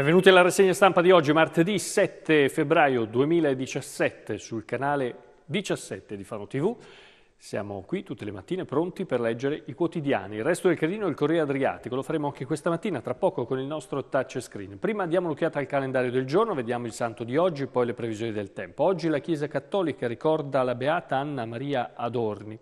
Benvenuti alla rassegna stampa di oggi, martedì 7 febbraio 2017 sul canale 17 di Fano TV. Siamo qui tutte le mattine pronti per leggere i quotidiani. Il resto del Carino è il Corriere Adriatico lo faremo anche questa mattina, tra poco con il nostro touch screen. Prima diamo un'occhiata al calendario del giorno, vediamo il santo di oggi, e poi le previsioni del tempo. Oggi la Chiesa Cattolica ricorda la beata Anna Maria Adorni.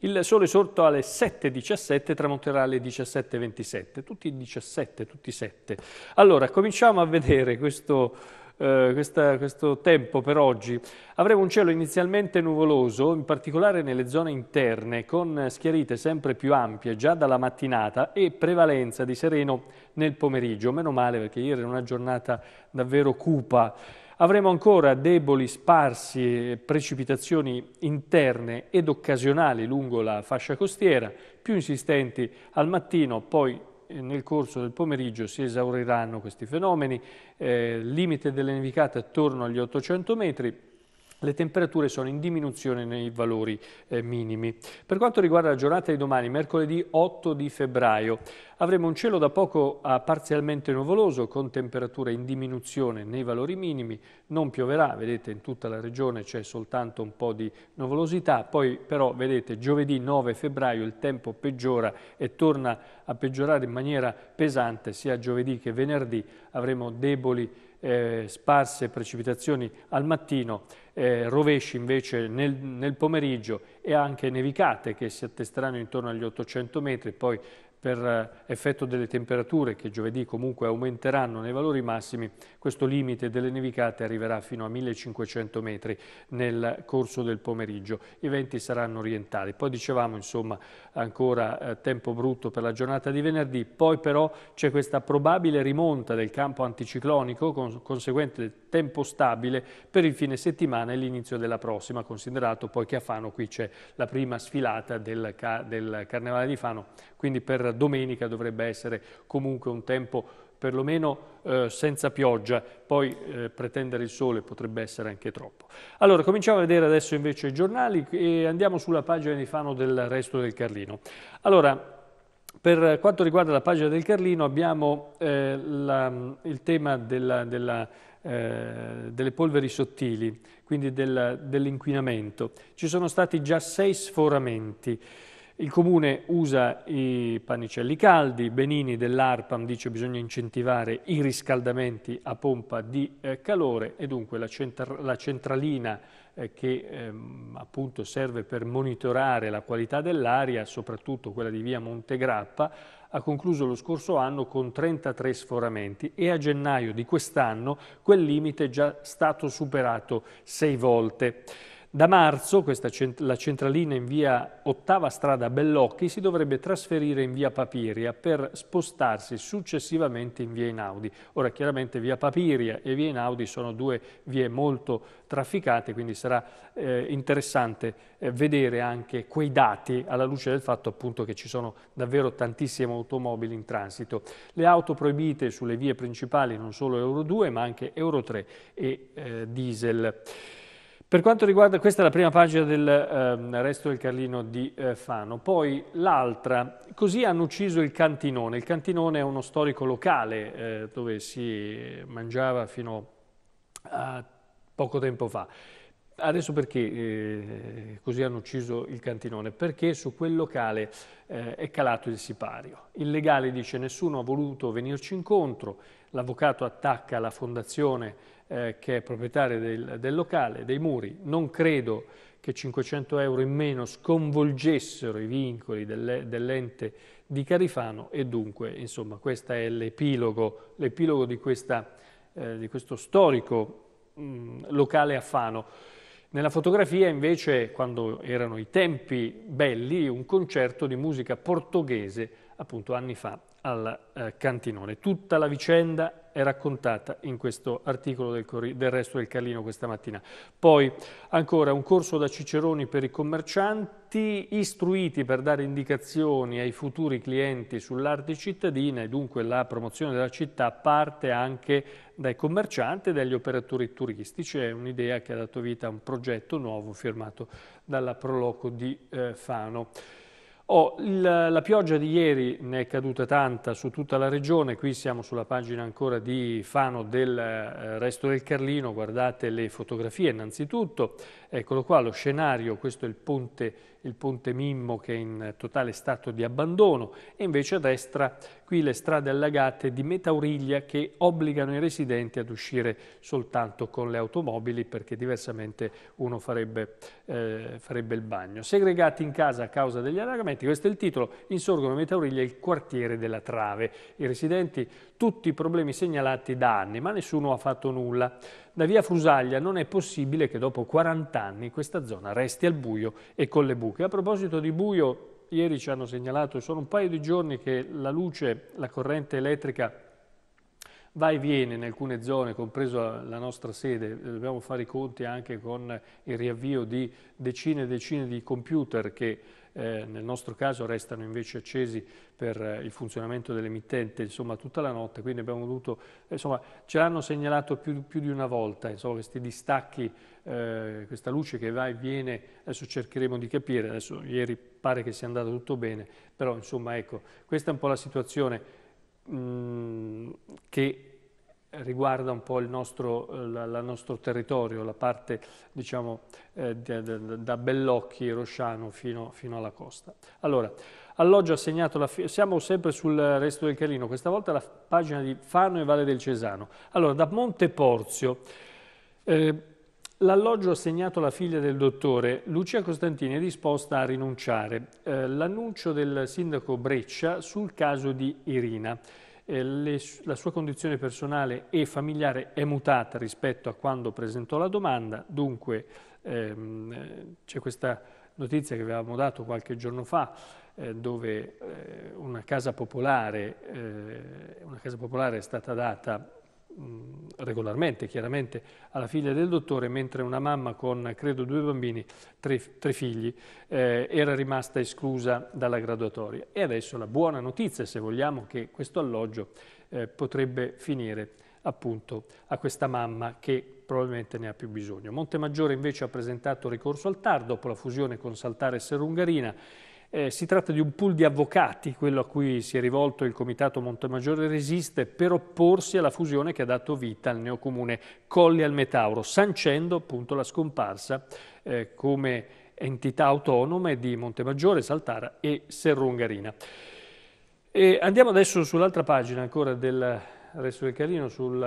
Il sole sorto alle 7.17 tramonterà alle 17.27, tutti i 17, tutti i 7. Allora, cominciamo a vedere questo, eh, questa, questo tempo per oggi. Avremo un cielo inizialmente nuvoloso, in particolare nelle zone interne, con schiarite sempre più ampie già dalla mattinata e prevalenza di sereno nel pomeriggio. Meno male perché ieri era una giornata davvero cupa. Avremo ancora deboli, sparsi precipitazioni interne ed occasionali lungo la fascia costiera, più insistenti al mattino, poi eh, nel corso del pomeriggio si esauriranno questi fenomeni, eh, limite delle nevicate attorno agli 800 metri, le temperature sono in diminuzione nei valori eh, minimi. Per quanto riguarda la giornata di domani, mercoledì 8 di febbraio, avremo un cielo da poco a ah, parzialmente nuvoloso con temperature in diminuzione nei valori minimi, non pioverà, vedete in tutta la regione c'è soltanto un po' di nuvolosità, poi però vedete giovedì 9 febbraio il tempo peggiora e torna a peggiorare in maniera pesante sia giovedì che venerdì avremo deboli eh, sparse precipitazioni al mattino, eh, rovesci invece nel, nel pomeriggio e anche nevicate che si attesteranno intorno agli 800 metri, poi per eh, effetto delle temperature che giovedì comunque aumenteranno nei valori massimi, questo limite delle nevicate arriverà fino a 1500 metri nel corso del pomeriggio. I venti saranno orientali. Poi dicevamo insomma ancora eh, tempo brutto per la giornata di venerdì, poi però c'è questa probabile rimonta del campo anticiclonico con conseguente tempo stabile per il fine settimana e l'inizio della prossima, considerato poi che a Fano qui c'è la prima sfilata del, del Carnevale di Fano, quindi per domenica dovrebbe essere comunque un tempo perlomeno eh, senza pioggia, poi eh, pretendere il sole potrebbe essere anche troppo. Allora, cominciamo a vedere adesso invece i giornali e andiamo sulla pagina di Fano del resto del Carlino. Allora, per quanto riguarda la pagina del Carlino abbiamo eh, la, il tema della, della eh, delle polveri sottili, quindi del, dell'inquinamento. Ci sono stati già sei sforamenti. Il comune usa i pannicelli caldi, Benini dell'ARPAM dice che bisogna incentivare i riscaldamenti a pompa di eh, calore e dunque la, centra la centralina eh, che ehm, appunto serve per monitorare la qualità dell'aria, soprattutto quella di via Montegrappa, ha concluso lo scorso anno con 33 sforamenti e a gennaio di quest'anno quel limite è già stato superato sei volte. Da marzo cent la centralina in via Ottava Strada Bellocchi si dovrebbe trasferire in via Papiria per spostarsi successivamente in via Inaudi. Ora chiaramente via Papiria e via Inaudi sono due vie molto trafficate, quindi sarà eh, interessante eh, vedere anche quei dati alla luce del fatto appunto che ci sono davvero tantissime automobili in transito. Le auto proibite sulle vie principali non solo Euro 2 ma anche Euro 3 e eh, diesel. Per quanto riguarda, questa è la prima pagina del eh, resto del Carlino di eh, Fano, poi l'altra, così hanno ucciso il cantinone, il cantinone è uno storico locale eh, dove si mangiava fino a poco tempo fa. Adesso perché eh, così hanno ucciso il cantinone? Perché su quel locale eh, è calato il sipario. Il legale dice nessuno ha voluto venirci incontro, l'avvocato attacca la fondazione eh, che è proprietaria del, del locale, dei muri, non credo che 500 euro in meno sconvolgessero i vincoli dell'ente di Carifano e dunque insomma questo è l'epilogo, l'epilogo di, eh, di, questo storico mh, locale a Fano. Nella fotografia invece quando erano i tempi belli un concerto di musica portoghese appunto anni fa al eh, cantinone. Tutta la vicenda è raccontata in questo articolo del, del, resto del Carlino questa mattina. Poi ancora un corso da Ciceroni per i commercianti istruiti per dare indicazioni ai futuri clienti sull'arte cittadina e dunque la promozione della città parte anche dai commercianti e dagli operatori turistici. È un'idea che ha dato vita a un progetto nuovo firmato dalla Proloco di eh, Fano. Oh, la, la pioggia di ieri ne è caduta tanta su tutta la regione, qui siamo sulla pagina ancora di Fano del eh, resto del Carlino, guardate le fotografie innanzitutto, Eccolo qua lo scenario, questo è il ponte, il ponte, Mimmo che è in totale stato di abbandono e invece a destra qui le strade allagate di Metauriglia che obbligano i residenti ad uscire soltanto con le automobili perché diversamente uno farebbe, eh, farebbe il bagno. Segregati in casa a causa degli allagamenti, questo è il titolo, insorgono a Metauriglia il quartiere della Trave. I residenti tutti i problemi segnalati da anni ma nessuno ha fatto nulla. Da via Frusaglia non è possibile che dopo 40 anni questa zona resti al buio e con le buche. A proposito di buio, ieri ci hanno segnalato, sono un paio di giorni che la luce, la corrente elettrica va e viene in alcune zone, compreso la nostra sede, eh, dobbiamo fare i conti anche con il riavvio di decine e decine di computer che eh, nel nostro caso restano invece accesi per eh, il funzionamento dell'emittente insomma tutta la notte, quindi abbiamo dovuto, eh, insomma ce l'hanno segnalato più, più, di una volta, insomma questi distacchi, eh, questa luce che va e viene, adesso cercheremo di capire, adesso ieri pare che sia andato tutto bene, però insomma ecco, questa è un po' la situazione che riguarda un po' il nostro, eh, la, la nostro territorio, la parte diciamo, eh, eh da, da Bellocchi, Rosciano fino, fino, alla costa. Allora, alloggio assegnato, la, siamo sempre sul resto del Carlino, questa volta la pagina di Fano e Valle del Cesano. Allora, da Monteporzio... Eh, L'alloggio assegnato alla figlia del dottore, Lucia Costantini è disposta a rinunciare. Eh, L'annuncio del sindaco Breccia sul caso di Irina. Eh, le, la sua condizione personale e familiare è mutata rispetto a quando presentò la domanda, dunque ehm, c'è questa notizia che avevamo dato qualche giorno fa eh, dove eh, una casa, popolare, eh, una casa popolare è stata data Mm, regolarmente, chiaramente, alla figlia del dottore, mentre una mamma con, credo, due bambini, tre, tre figli, eh, era rimasta esclusa dalla graduatoria. E adesso la buona notizia, se vogliamo, che questo alloggio eh, potrebbe finire appunto a questa mamma che probabilmente ne ha più bisogno. Montemaggiore invece ha presentato ricorso al TAR dopo la fusione con Saltare e Serungarina eh, si tratta di un pool di avvocati, quello a cui si è rivolto il Comitato Montemaggiore Resiste per opporsi alla fusione che ha dato vita al neocomune Colli al Metauro, sancendo appunto la scomparsa eh, come entità autonome di Montemaggiore, Saltara e Serrungarina. E andiamo adesso sull'altra pagina ancora del Resto del Carino, sul,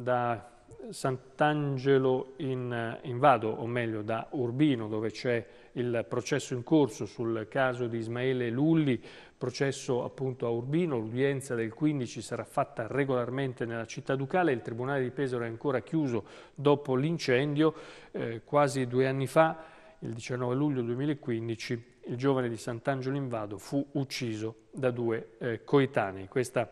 da Sant'Angelo in, eh, in Vado, o meglio da Urbino, dove c'è il processo in corso sul caso di Ismaele Lulli, processo appunto a Urbino, l'udienza del 15 sarà fatta regolarmente nella città ducale, il Tribunale di Pesaro è ancora chiuso dopo l'incendio, eh, quasi due anni fa, il 19 luglio 2015, il giovane di Sant'Angelo in Vado fu ucciso da due eh, coetanei. Questa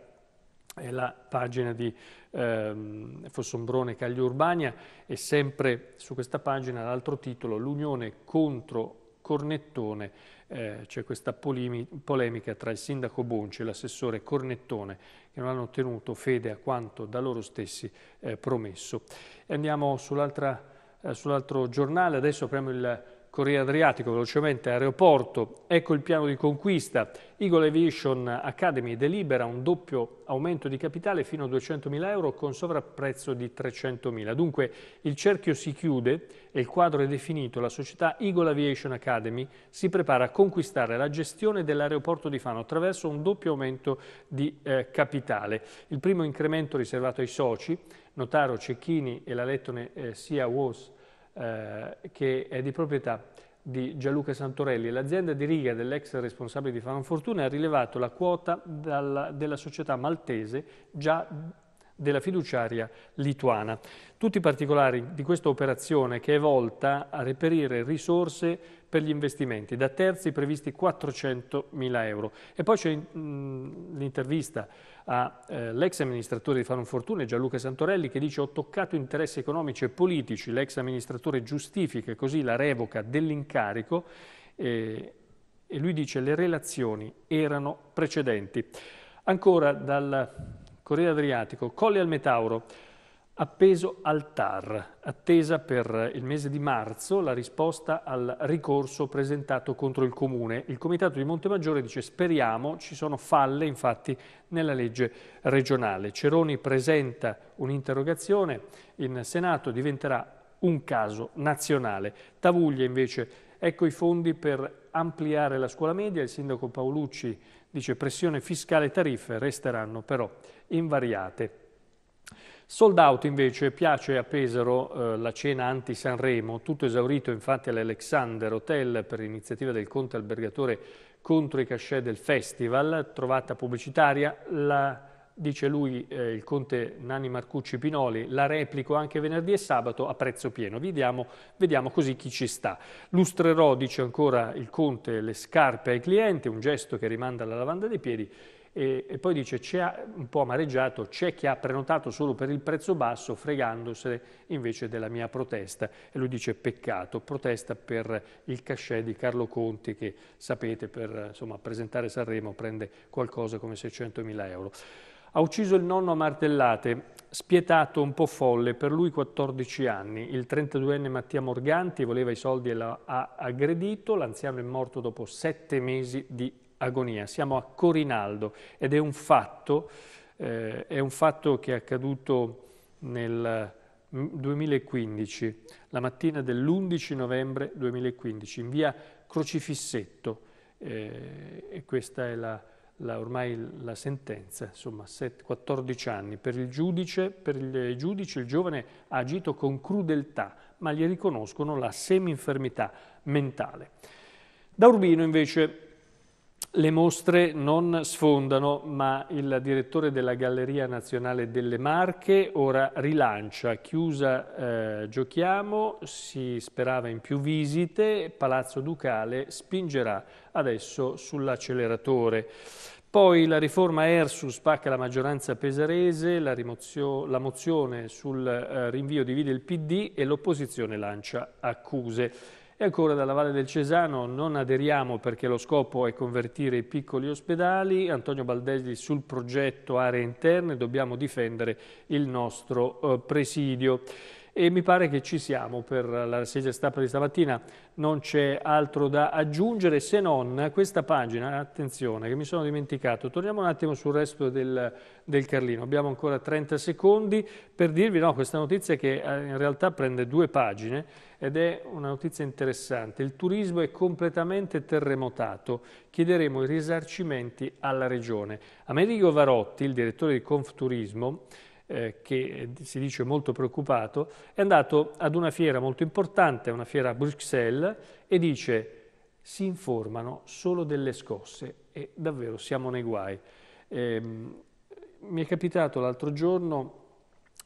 è la pagina di ehm, Fossombrone Cagli Urbania e sempre su questa pagina l'altro titolo l'Unione contro Cornettone, eh, c'è questa polemica tra il sindaco Bonci e l'assessore Cornettone che non hanno tenuto fede a quanto da loro stessi eh, promesso. E andiamo eh, sull'altro eh, sull giornale, adesso apriamo il Corriere Adriatico, velocemente aeroporto, ecco il piano di conquista. Eagle Aviation Academy delibera un doppio aumento di capitale fino a 200.000 euro con sovrapprezzo di 300.000. Dunque il cerchio si chiude e il quadro è definito. La società Eagle Aviation Academy si prepara a conquistare la gestione dell'aeroporto di Fano attraverso un doppio aumento di eh, capitale. Il primo incremento riservato ai soci, Notaro, Cecchini e la lettone eh, Sia Woz eh, che è di proprietà di Gianluca Santorelli. L'azienda di riga dell'ex responsabile di Fanfortuna ha rilevato la quota dalla, della società maltese già della fiduciaria lituana. Tutti i particolari di questa operazione che è volta a reperire risorse per gli investimenti, da terzi previsti 400 mila euro. E poi c'è l'intervista all'ex eh, amministratore di Farum Fortune, Gianluca Santorelli, che dice ho toccato interessi economici e politici, l'ex amministratore giustifica così la revoca dell'incarico eh, e lui dice le relazioni erano precedenti. Ancora dal Corriere Adriatico, Colli al Metauro, appeso al TAR, attesa per il mese di marzo la risposta al ricorso presentato contro il Comune. Il Comitato di Montemaggiore dice speriamo, ci sono falle infatti nella legge regionale. Ceroni presenta un'interrogazione, in Senato diventerà un caso nazionale. Tavuglia invece Ecco i fondi per ampliare la scuola media. Il sindaco Paolucci dice pressione fiscale e tariffe resteranno però invariate. Sold out invece piace a Pesaro eh, la cena anti-Sanremo, tutto esaurito infatti all'Alexander Hotel per iniziativa del Conte Albergatore contro i cachet del festival, trovata pubblicitaria, la, dice lui eh, il Conte Nani Marcucci Pinoli, la replico anche venerdì e sabato a prezzo pieno, vediamo, vediamo così chi ci sta. Lustrerò, dice ancora il Conte, le scarpe ai clienti, un gesto che rimanda alla lavanda dei piedi e, e poi dice, c'è un po' amareggiato, c'è chi ha prenotato solo per il prezzo basso, fregandosene invece della mia protesta. E lui dice, peccato, protesta per il cachet di Carlo Conti che, sapete, per insomma, presentare Sanremo prende qualcosa come 600.000 euro. Ha ucciso il nonno a martellate, spietato, un po' folle, per lui 14 anni. Il 32enne Mattia Morganti voleva i soldi e l'ha aggredito, l'anziano è morto dopo 7 mesi di agonia, siamo a Corinaldo ed è un fatto, eh, è un fatto che è accaduto nel 2015, mm, la mattina dell'11 novembre 2015, in via Crocifissetto, eh, e questa è la, la, ormai la sentenza, insomma, set, 14 anni. Per il, giudice, per il giudice il giovane ha agito con crudeltà, ma gli riconoscono la semi-infermità mentale. Da Urbino invece le mostre non sfondano, ma il direttore della Galleria Nazionale delle Marche ora rilancia. Chiusa eh, Giochiamo, si sperava in più visite, Palazzo Ducale spingerà adesso sull'acceleratore. Poi la riforma ERSU spacca la maggioranza pesarese, la, la mozione sul eh, rinvio divide il PD e l'opposizione lancia accuse. E ancora dalla Valle del Cesano non aderiamo perché lo scopo è convertire i piccoli ospedali. Antonio Baldelli sul progetto aree interne dobbiamo difendere il nostro eh, presidio e mi pare che ci siamo per la seggia stampa di stamattina, non c'è altro da aggiungere se non questa pagina, attenzione che mi sono dimenticato, torniamo un attimo sul resto del, del Carlino, abbiamo ancora 30 secondi per dirvi no, questa notizia che eh, in realtà prende due pagine ed è una notizia interessante, il turismo è completamente terremotato, chiederemo i risarcimenti alla Regione. Amerigo Varotti, il direttore di Confturismo, eh, che si dice molto preoccupato, è andato ad una fiera molto importante, una fiera a Bruxelles, e dice si informano solo delle scosse e davvero siamo nei guai. Eh, mi è capitato l'altro giorno,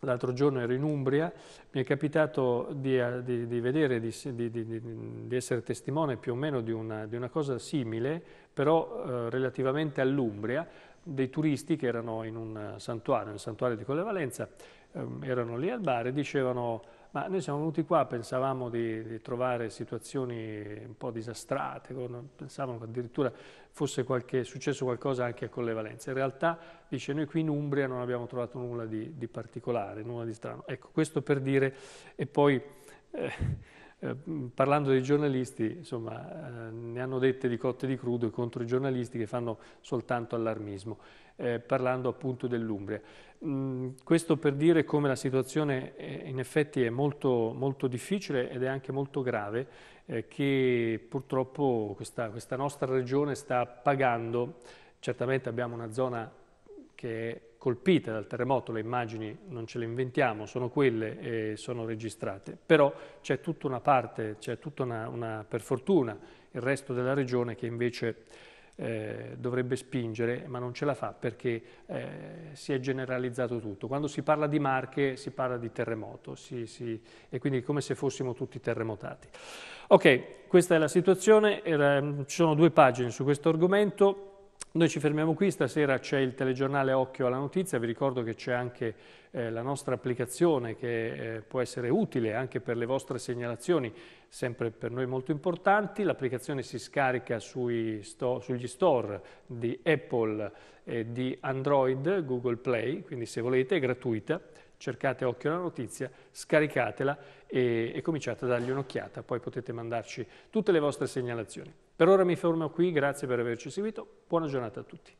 l'altro giorno ero in Umbria, mi è capitato di, eh, di, di vedere, di, di, essere testimone più o meno di una, una cosa simile, però eh, relativamente all'Umbria, dei turisti che erano in un eh, santuario, nel santuario di Colle Valenza, ehm, erano lì al bar e dicevano ma noi siamo venuti qua, pensavamo di, di trovare situazioni un po' disastrate, pensavamo che addirittura fosse qualche, successo qualcosa anche a Colle Valenza. In realtà, dice, noi qui in Umbria non abbiamo trovato nulla di, di particolare, nulla di strano. Ecco, questo per dire, e poi... Eh, eh, parlando dei giornalisti, insomma, eh, ne hanno dette di cotte di crudo contro i giornalisti che fanno soltanto allarmismo, eh, parlando appunto dell'Umbria. questo per dire come la situazione è, eh, in effetti è molto, molto, difficile ed è anche molto grave, eh, che purtroppo questa, questa nostra regione sta pagando. Certamente abbiamo una zona che è colpite dal terremoto, le immagini non ce le inventiamo, sono quelle e sono registrate, però c'è tutta una parte, c'è tutta una, una, per fortuna, il resto della regione che invece eh, dovrebbe spingere, ma non ce la fa perché eh, si è generalizzato tutto. Quando si parla di Marche si parla di terremoto si, si, e quindi come se fossimo tutti terremotati. Ok, questa è la situazione, Era, ci sono due pagine su questo argomento. Noi ci fermiamo qui, stasera c'è il telegiornale Occhio alla Notizia, vi ricordo che c'è anche eh, la nostra applicazione che eh, può essere utile anche per le vostre segnalazioni, sempre per noi molto importanti. L'applicazione si scarica sto, sugli store di Apple e di Android, Google Play, quindi se volete è gratuita, cercate Occhio alla Notizia, scaricatela e, e cominciate a dargli un'occhiata, poi potete mandarci tutte le vostre segnalazioni. Per ora mi fermo qui, grazie per averci seguito, buona giornata a tutti.